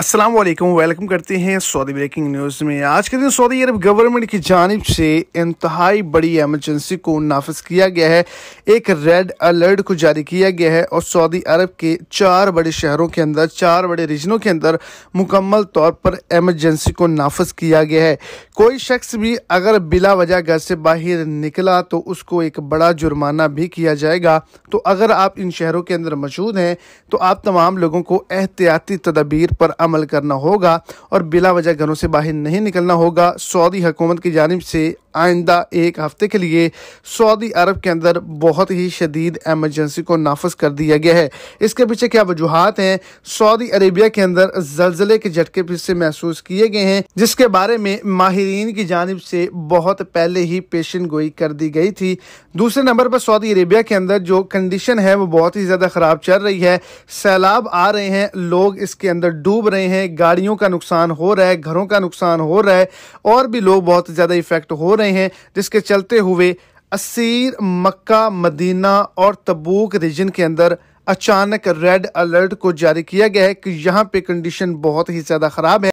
Aslam welcome करते हैं Saudi breaking news में आज के दिन सऊदी अरब गवर्नमेंट की जानब से इंतहाई बड़ी एमरजेंसी को नाफज किया गया है एक रेड अलर्ट को जारी किया गया है और सऊदी अरब के चार बड़े शहरों के अंदर चार बड़े रीजनों के अंदर मुकम्मल तौर पर एमरजेंसी को नाफज किया गया है कोई शख्स भी अगर बिला वजह घर से बाहर निकला तो उसको एक बड़ा जुर्माना भी किया जाएगा तो अगर आप इन शहरों के अंदर मौजूद हैं तो आप तमाम लोगों को एहतियाती तदबीर पर अमल करना होगा और बिला वजह घरों से बाहर नहीं निकलना होगा सऊदी हुकूमत की जानब से आइंदा एक हफ्ते के लिए सऊदी अरब के अंदर बहुत ही शदीद एमरजेंसी को नाफज कर दिया गया है इसके पीछे क्या वजूहत हैं सऊदी अरेबिया के अंदर जलजिले के झटके फिर से महसूस किए गए हैं जिसके बारे में माहरीन की जानब से बहुत पहले ही पेशन गोई कर दी गई थी दूसरे नंबर पर सऊदी अरेबिया के अंदर जो कंडीशन है वो बहुत ही ज़्यादा ख़राब चल रही है सैलाब आ रहे हैं लोग इसके अंदर डूब रहे हैं गाड़ियों का नुकसान हो रहा है घरों का नुकसान हो रहा है और भी लोग बहुत ज़्यादा इफेक्ट हो रहे हैं जिसके चलते हुए असीर मक्का मदीना और तबूक रीजन के अंदर अचानक रेड अलर्ट को जारी किया गया है कि यहाँ पे कंडीशन बहुत ही ज़्यादा ख़राब है